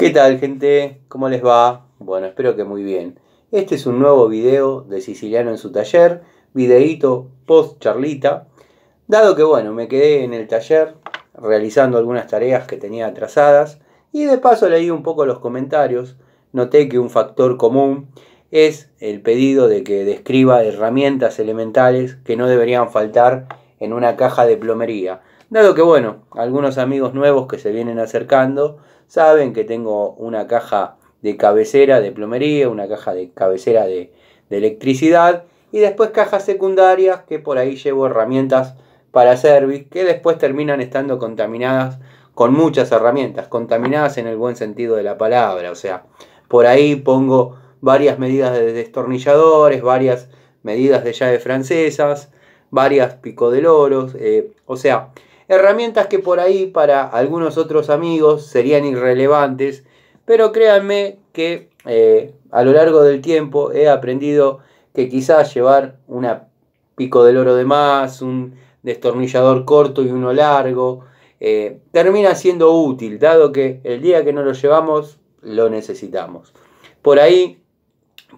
¿Qué tal gente? ¿Cómo les va? Bueno, espero que muy bien. Este es un nuevo video de Siciliano en su taller, Videito post charlita, dado que bueno, me quedé en el taller realizando algunas tareas que tenía atrasadas y de paso leí un poco los comentarios, noté que un factor común es el pedido de que describa herramientas elementales que no deberían faltar en una caja de plomería, dado que bueno, algunos amigos nuevos que se vienen acercando saben que tengo una caja de cabecera de plomería, una caja de cabecera de, electricidad y después cajas secundarias que por ahí llevo herramientas para service que después terminan estando contaminadas con muchas herramientas, contaminadas en el buen sentido de la palabra, o sea, por ahí pongo varias medidas de destornilladores, varias medidas de llaves francesas, varias pico de loros, eh, o sea, Herramientas que por ahí para algunos otros amigos serían irrelevantes, pero créanme que eh, a lo largo del tiempo he aprendido que quizás llevar un pico del oro de más, un destornillador corto y uno largo, eh, termina siendo útil, dado que el día que no lo llevamos lo necesitamos. Por ahí,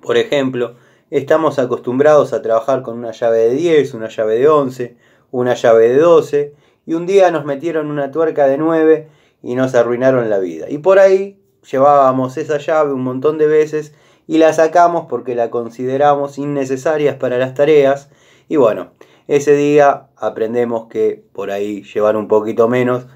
por ejemplo, estamos acostumbrados a trabajar con una llave de 10, una llave de 11, una llave de 12 y un día nos metieron una tuerca de 9 y nos arruinaron la vida. Y por ahí llevábamos esa llave un montón de veces y la sacamos porque la consideramos innecesarias para las tareas. Y bueno, ese día aprendemos que por ahí llevar un poquito menos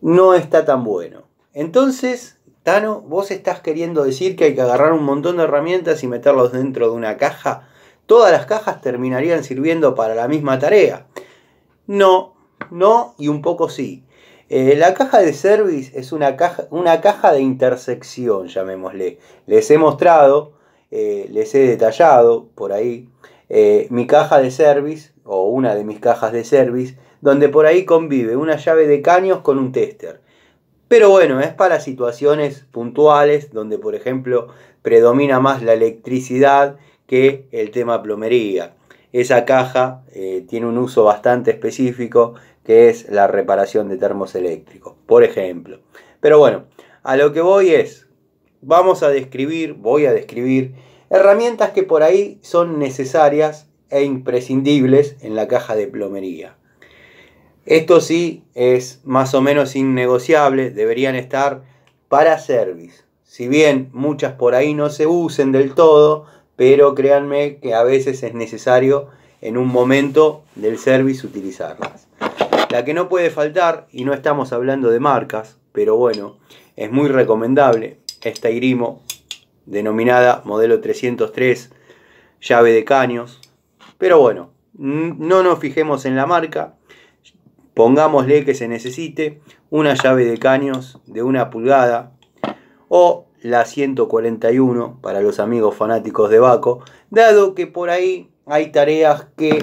no está tan bueno. Entonces, Tano, vos estás queriendo decir que hay que agarrar un montón de herramientas y meterlos dentro de una caja. Todas las cajas terminarían sirviendo para la misma tarea. No, no y un poco sí. Eh, la caja de service es una caja, de intersección, llamémosle. Les he mostrado, eh, les he detallado por ahí eh, mi caja de service o una de mis cajas de service, donde por ahí convive una llave de caños con un tester. Pero bueno, es para situaciones puntuales donde, por ejemplo, predomina más la electricidad que el tema plomería. Esa caja eh, tiene un uso bastante específico que es la reparación de termos eléctricos, por ejemplo. Pero bueno, a lo que voy es, vamos a describir, voy a describir herramientas que por ahí son necesarias e imprescindibles en la caja de plomería. Esto sí es más o menos innegociable, deberían estar para service. Si bien muchas por ahí no se usen del todo, pero créanme que a veces es necesario en un momento del service utilizarlas. La que no puede faltar, y no estamos hablando de marcas, pero bueno, es muy recomendable esta Irimo, denominada modelo 303, llave de caños. Pero bueno, no nos fijemos en la marca, pongámosle que se necesite una llave de caños de una pulgada o la 141 para los amigos fanáticos de Baco, dado que por ahí hay tareas que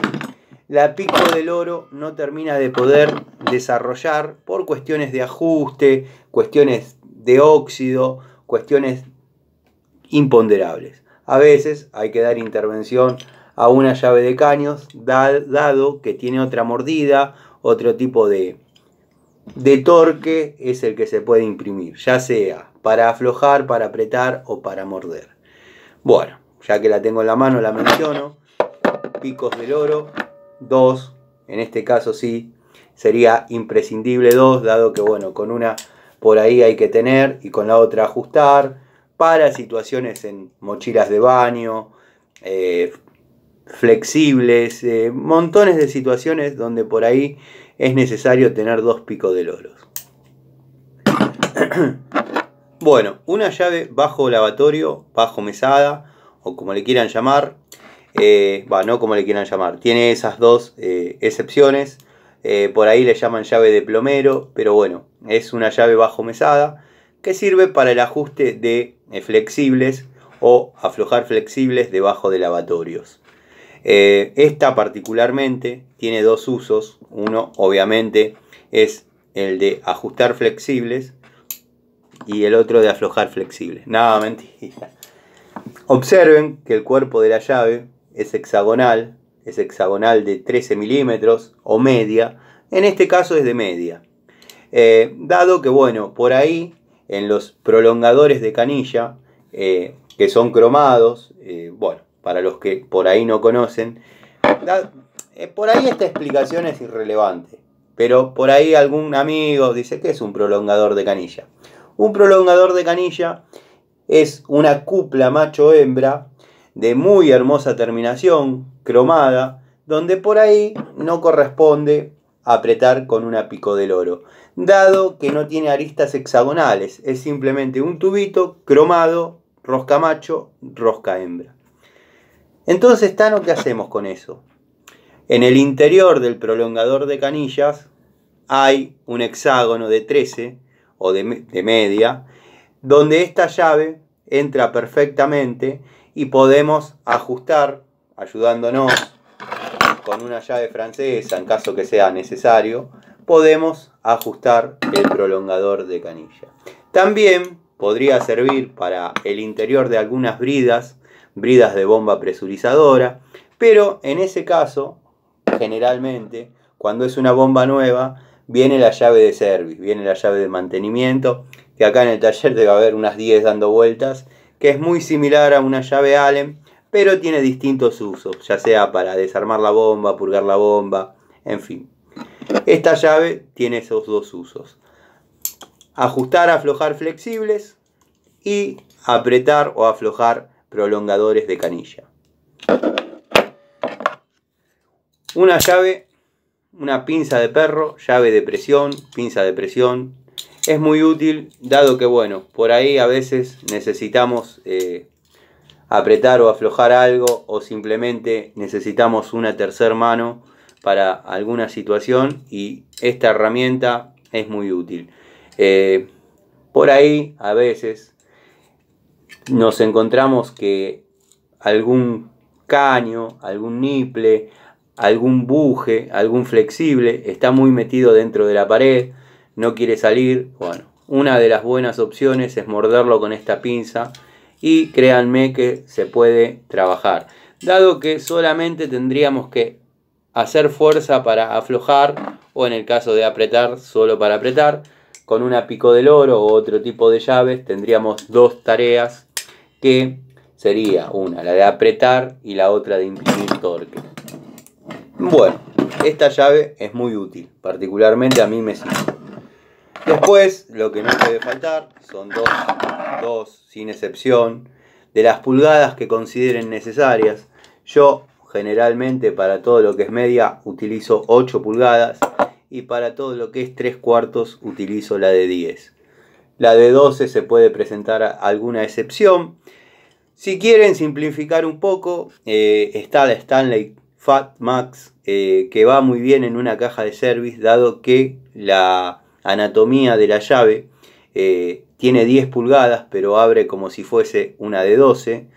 la Pico del Oro no termina de poder desarrollar por cuestiones de ajuste, cuestiones de óxido, cuestiones imponderables. A veces hay que dar intervención a una llave de caños, dado que tiene otra mordida, otro tipo de, de torque es el que se puede imprimir, ya sea para aflojar, para apretar o para morder. Bueno, ya que la tengo en la mano, la menciono. Picos del oro, dos en este caso sí, sería imprescindible dos dado que bueno, con una por ahí hay que tener y con la otra ajustar para situaciones en mochilas de baño, eh, flexibles, eh, montones de situaciones donde por ahí es necesario tener dos picos de oro Bueno, una llave bajo lavatorio, bajo mesada, o como le quieran llamar, Bueno, eh, no como le quieran llamar, tiene esas dos eh, excepciones. Eh, por ahí le llaman llave de plomero, pero bueno, es una llave bajo mesada que sirve para el ajuste de flexibles o aflojar flexibles debajo de lavatorios. esta particularmente tiene dos usos. Uno obviamente es el de ajustar flexibles y el otro de aflojar flexible. nada mentira. Observen que el cuerpo de la llave es hexagonal, es hexagonal de 13 milímetros o media, en este caso es de media. Eh, dado que, bueno, por ahí en los prolongadores de canilla, eh, que son cromados, eh, bueno, para los que por ahí no conocen, por ahí esta explicación es irrelevante, pero por ahí algún amigo dice que es un prolongador de canilla. Un prolongador de canilla es una cupla macho-hembra de muy hermosa terminación, cromada, donde por ahí no corresponde apretar con una pico del oro, dado que no tiene aristas hexagonales, es simplemente un tubito cromado, rosca macho, rosca hembra. Entonces, Tano, ¿qué hacemos con eso? En el interior del prolongador de canillas hay un hexágono de 13 o de, de media, donde esta llave entra perfectamente y podemos ajustar, ayudándonos con una llave francesa en caso que sea necesario, podemos ajustar el prolongador de canilla. También podría servir para el interior de algunas bridas, bridas de bomba presurizadora, pero en ese caso, generalmente, cuando es una bomba nueva, viene la llave de service, viene la llave de mantenimiento, que acá en el taller a haber unas 10 dando vueltas, que es muy similar a una llave Allen, pero tiene distintos usos, ya sea para desarmar la bomba, purgar la bomba, en fin. Esta llave tiene esos dos usos. Ajustar, aflojar flexibles y apretar o aflojar prolongadores de canilla. Una llave una pinza de perro, llave de presión, pinza de presión. Es muy útil, dado que, bueno, por ahí a veces necesitamos eh, apretar o aflojar algo o simplemente necesitamos una tercer mano para alguna situación y esta herramienta es muy útil. Eh, por ahí a veces nos encontramos que algún caño, algún niple, algún buje, algún flexible, está muy metido dentro de la pared, no quiere salir. Bueno, una de las buenas opciones es morderlo con esta pinza y créanme que se puede trabajar. Dado que solamente tendríamos que hacer fuerza para aflojar o en el caso de apretar, solo para apretar. Con una pico del oro o otro tipo de llaves tendríamos dos tareas que sería una, la de apretar y la otra de imprimir torque. Bueno, esta llave es muy útil, particularmente a mí me sirve. Después, lo que no puede faltar son dos, dos sin excepción, de las pulgadas que consideren necesarias. Yo generalmente para todo lo que es media utilizo 8 pulgadas y para todo lo que es 3 cuartos utilizo la de 10. La de 12 se puede presentar alguna excepción. Si quieren simplificar un poco, eh, está la Stanley Fat Max eh, que va muy bien en una caja de service dado que la anatomía de la llave eh, tiene 10 pulgadas pero abre como si fuese una de 12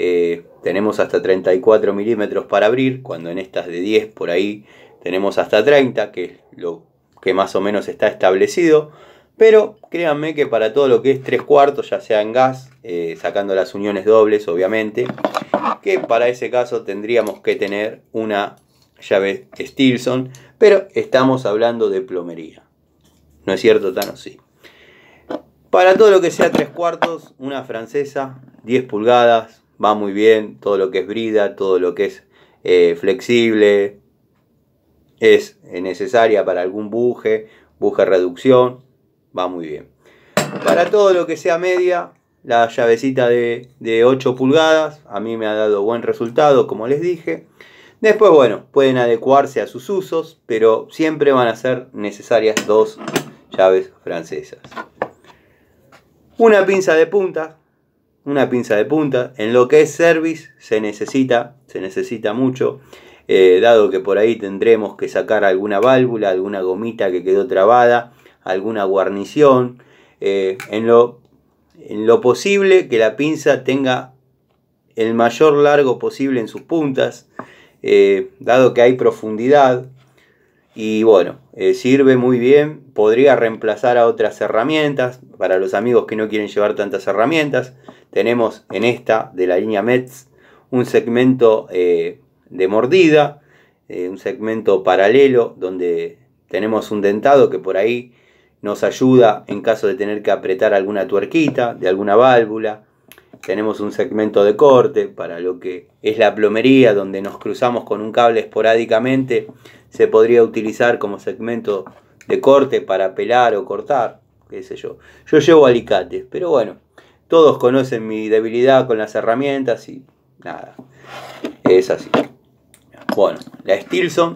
eh, tenemos hasta 34 milímetros para abrir cuando en estas de 10 por ahí tenemos hasta 30 que es lo que más o menos está establecido pero créanme que para todo lo que es 3 cuartos ya sea en gas sacando las uniones dobles obviamente que para ese caso tendríamos que tener una llave Stilson, pero estamos hablando de plomería. ¿No es cierto, Tano? Sí. Para todo lo que sea tres cuartos, una francesa, 10 pulgadas, va muy bien, todo lo que es brida, todo lo que es eh, flexible, es necesaria para algún buje, buje reducción, va muy bien. Para todo lo que sea media, la llavecita de, 8 pulgadas, a mí me ha dado buen resultado, como les dije. Después, bueno, pueden adecuarse a sus usos, pero siempre van a ser necesarias dos llaves francesas. Una pinza de punta, una pinza de punta. En lo que es service se necesita, se necesita mucho, eh, dado que por ahí tendremos que sacar alguna válvula, alguna gomita que quedó trabada, alguna guarnición. Eh, en lo en lo posible que la pinza tenga el mayor largo posible en sus puntas, eh, dado que hay profundidad. Y bueno, eh, sirve muy bien, podría reemplazar a otras herramientas, para los amigos que no quieren llevar tantas herramientas. Tenemos en esta de la línea Metz un segmento eh, de mordida, un segmento paralelo donde tenemos un dentado que por ahí nos ayuda en caso de tener que apretar alguna tuerquita de alguna válvula. Tenemos un segmento de corte para lo que es la plomería, donde nos cruzamos con un cable esporádicamente. Se podría utilizar como segmento de corte para pelar o cortar, qué sé yo. Yo llevo alicates, pero bueno, todos conocen mi debilidad con las herramientas y nada, es así. Bueno, la Stilson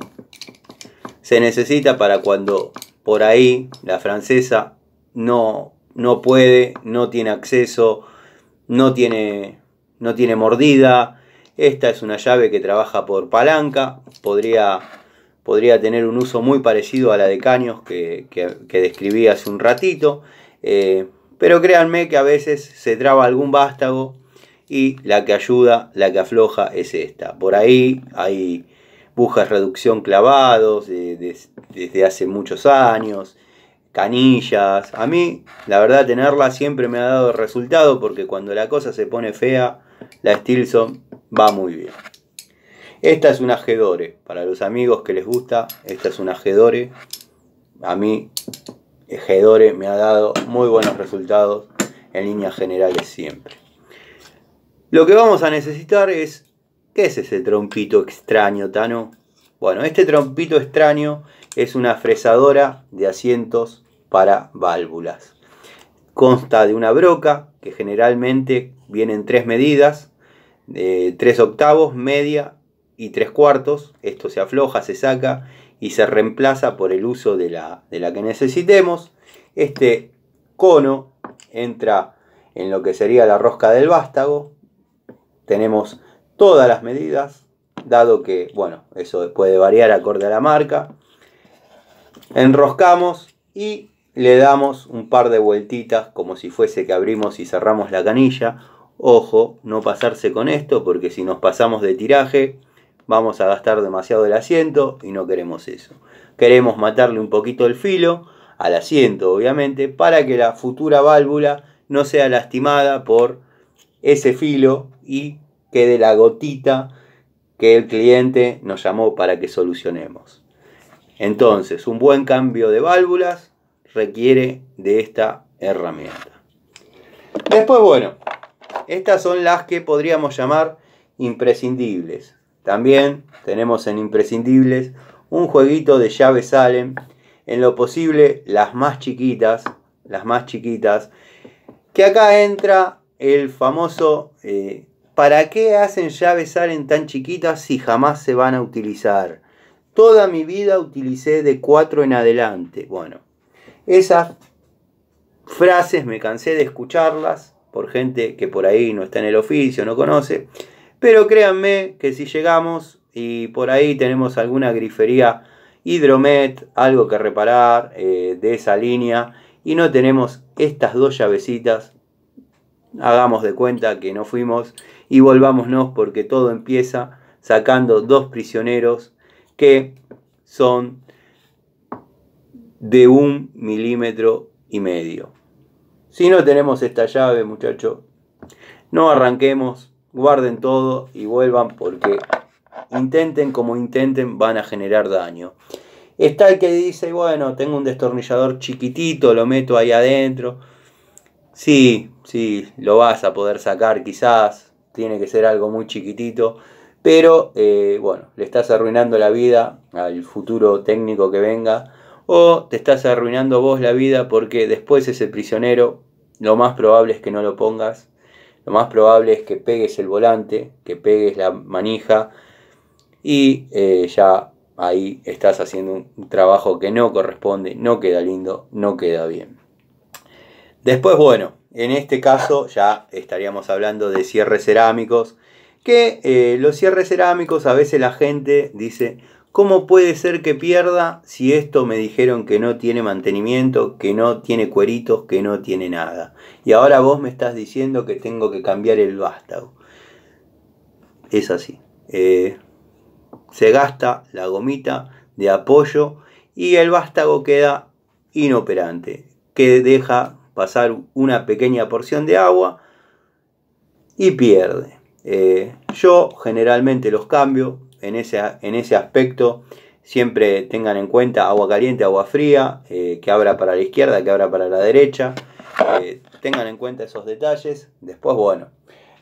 se necesita para cuando por ahí, la francesa, no, no puede, no tiene acceso, no tiene, no tiene mordida. Esta es una llave que trabaja por palanca, podría, podría tener un uso muy parecido a la de caños que, que, describí hace un ratito. Eh, pero créanme que a veces se traba algún vástago y la que ayuda, la que afloja es esta. Por ahí hay bujas reducción clavados desde hace muchos años, canillas. A mí, la verdad, tenerla siempre me ha dado resultado porque cuando la cosa se pone fea, la Stilson va muy bien. Esta es una Gedore, para los amigos que les gusta, esta es una Gedore. A mí, Gedore me ha dado muy buenos resultados en líneas generales siempre. Lo que vamos a necesitar es ¿Qué es ese trompito extraño, Tano? Bueno, este trompito extraño es una fresadora de asientos para válvulas. Consta de una broca que generalmente viene en tres medidas, de tres octavos, media y tres cuartos. Esto se afloja, se saca y se reemplaza por el uso de la, de la que necesitemos. Este cono entra en lo que sería la rosca del vástago. Tenemos todas las medidas, dado que, bueno, eso puede variar acorde a la marca. Enroscamos y le damos un par de vueltitas como si fuese que abrimos y cerramos la canilla. Ojo, no pasarse con esto porque si nos pasamos de tiraje vamos a gastar demasiado el asiento y no queremos eso. Queremos matarle un poquito el filo al asiento, obviamente, para que la futura válvula no sea lastimada por ese filo y de la gotita que el cliente nos llamó para que solucionemos. Entonces, un buen cambio de válvulas requiere de esta herramienta. Después, bueno, estas son las que podríamos llamar imprescindibles. También tenemos en imprescindibles un jueguito de llaves salen, en lo posible las más chiquitas, las más chiquitas, que acá entra el famoso eh, ¿Para qué hacen llaves salen tan chiquitas si jamás se van a utilizar? Toda mi vida utilicé de 4 en adelante. Bueno, esas frases me cansé de escucharlas por gente que por ahí no está en el oficio, no conoce. Pero créanme que si llegamos y por ahí tenemos alguna grifería hidromet, algo que reparar eh, de esa línea, y no tenemos estas dos llavecitas hagamos de cuenta que no fuimos y volvámonos porque todo empieza sacando dos prisioneros que son de un milímetro y medio. Si no tenemos esta llave, muchachos, no arranquemos, guarden todo y vuelvan porque intenten como intenten van a generar daño. Está el que dice, bueno, tengo un destornillador chiquitito, lo meto ahí adentro Sí, sí, lo vas a poder sacar quizás, tiene que ser algo muy chiquitito, pero eh, bueno, le estás arruinando la vida al futuro técnico que venga o te estás arruinando vos la vida porque después ese prisionero lo más probable es que no lo pongas, lo más probable es que pegues el volante, que pegues la manija y eh, ya ahí estás haciendo un trabajo que no corresponde, no queda lindo, no queda bien. Después, bueno, en este caso ya estaríamos hablando de cierres cerámicos, que eh, los cierres cerámicos a veces la gente dice, ¿cómo puede ser que pierda si esto me dijeron que no tiene mantenimiento, que no tiene cueritos, que no tiene nada? Y ahora vos me estás diciendo que tengo que cambiar el vástago. Es así. Eh, se gasta la gomita de apoyo y el vástago queda inoperante, que deja pasar una pequeña porción de agua y pierde. Eh, yo generalmente los cambio en ese, en ese, aspecto. Siempre tengan en cuenta agua caliente, agua fría, eh, que abra para la izquierda, que abra para la derecha. Eh, tengan en cuenta esos detalles. Después, bueno,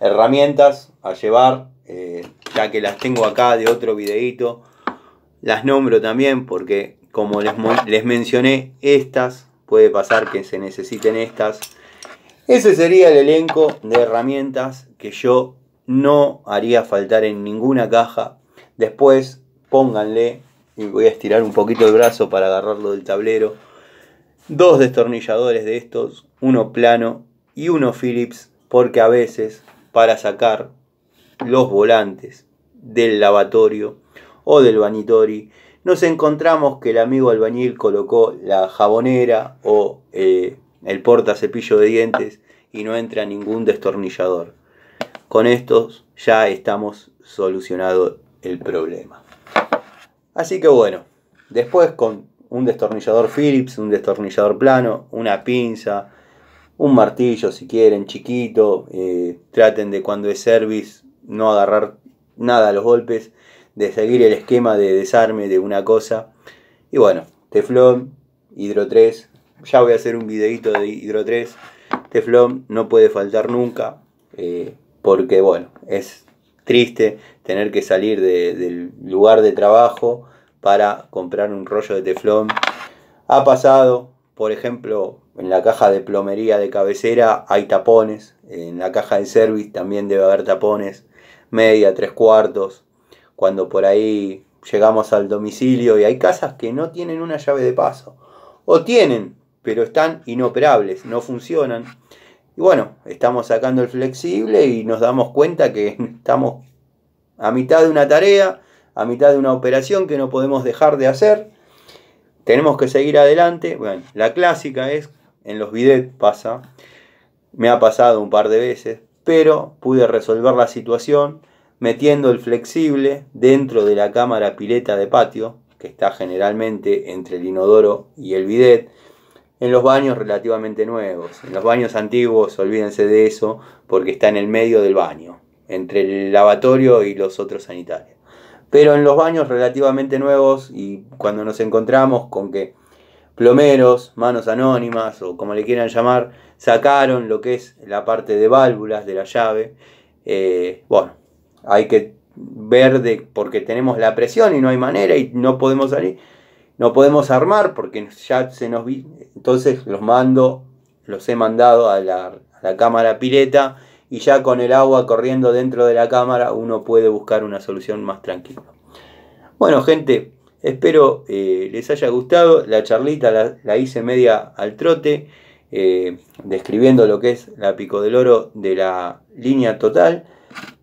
herramientas a llevar, ya que las tengo acá de otro videito. Las nombro también porque, como les mencioné, estas puede pasar que se necesiten estas. Ese sería el elenco de herramientas que yo no haría faltar en ninguna caja. Después pónganle, y voy a estirar un poquito el brazo para agarrarlo del tablero, dos destornilladores de estos, uno plano y uno Phillips, porque a veces para sacar los volantes del lavatorio o del vanitori nos encontramos que el amigo albañil colocó la jabonera o eh, el porta cepillo de dientes y no entra ningún destornillador. Con estos ya estamos solucionado el problema. Así que bueno, después con un destornillador Phillips, un destornillador plano, una pinza, un martillo si quieren, chiquito, eh, traten de cuando es service no agarrar nada a los golpes de seguir el esquema de desarme de una cosa. Y bueno, Teflón, Hidro 3, ya voy a hacer un videito de Hidro 3. Teflón no puede faltar nunca, eh, porque bueno, es triste tener que salir del lugar de trabajo para comprar un rollo de teflón. Ha pasado, por ejemplo, en la caja de plomería de cabecera hay tapones, en la caja de service también debe haber tapones, media, tres cuartos, cuando por ahí llegamos al domicilio y hay casas que no tienen una llave de paso. O tienen, pero están inoperables, no funcionan. Y bueno, estamos sacando el flexible y nos damos cuenta que estamos a mitad de una tarea, a mitad de una operación que no podemos dejar de hacer. Tenemos que seguir adelante. Bueno, la clásica es, en los bidets pasa, me ha pasado un par de veces, pero pude resolver la situación metiendo el flexible dentro de la cámara pileta de patio, que está generalmente entre el inodoro y el bidet, en los baños relativamente nuevos. En los baños antiguos, olvídense de eso, porque está en el medio del baño, entre el lavatorio y los otros sanitarios. Pero en los baños relativamente nuevos y cuando nos encontramos con que plomeros, manos anónimas o como le quieran llamar, sacaron lo que es la parte de válvulas de la llave, eh, bueno, hay que ver de, porque tenemos la presión y no hay manera y no podemos salir, no podemos armar porque ya se nos entonces los mando, los he mandado a la, cámara pileta y ya con el agua corriendo dentro de la cámara uno puede buscar una solución más tranquila. Bueno gente, espero eh, les haya gustado, la charlita la, hice media al trote, eh, describiendo lo que es la pico del oro de la línea total.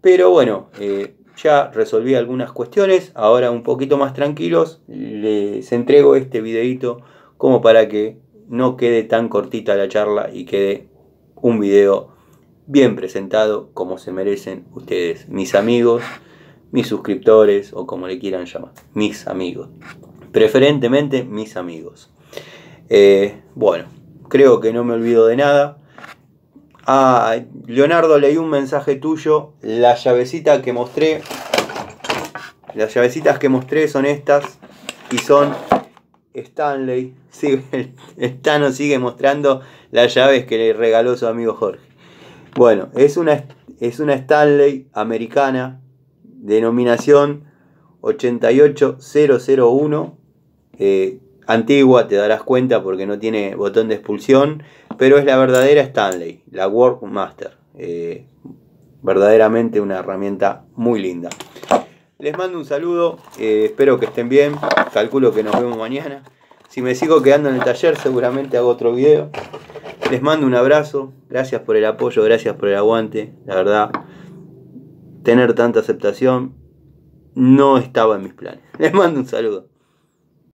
Pero bueno, eh, ya resolví algunas cuestiones, ahora un poquito más tranquilos, les entrego este videito como para que no quede tan cortita la charla y quede un video bien presentado como se merecen ustedes, mis amigos, mis suscriptores o como le quieran llamar, mis amigos, preferentemente mis amigos. Eh, bueno, creo que no me olvido de nada. Ah, Leonardo, leí un mensaje tuyo. La llavecita que mostré. Las llavecitas que mostré son estas. Y son Stanley. Sigue, sigue mostrando las llaves que le regaló su amigo Jorge. Bueno, es una, es una Stanley americana. Denominación 88001. Eh, antigua, te darás cuenta porque no tiene botón de expulsión, pero es la verdadera Stanley, la Workmaster. Master, eh, verdaderamente una herramienta muy linda. Les mando un saludo, eh, espero que estén bien, calculo que nos vemos mañana. Si me sigo quedando en el taller seguramente hago otro video. Les mando un abrazo, gracias por el apoyo, gracias por el aguante, la verdad, tener tanta aceptación no estaba en mis planes. Les mando un saludo.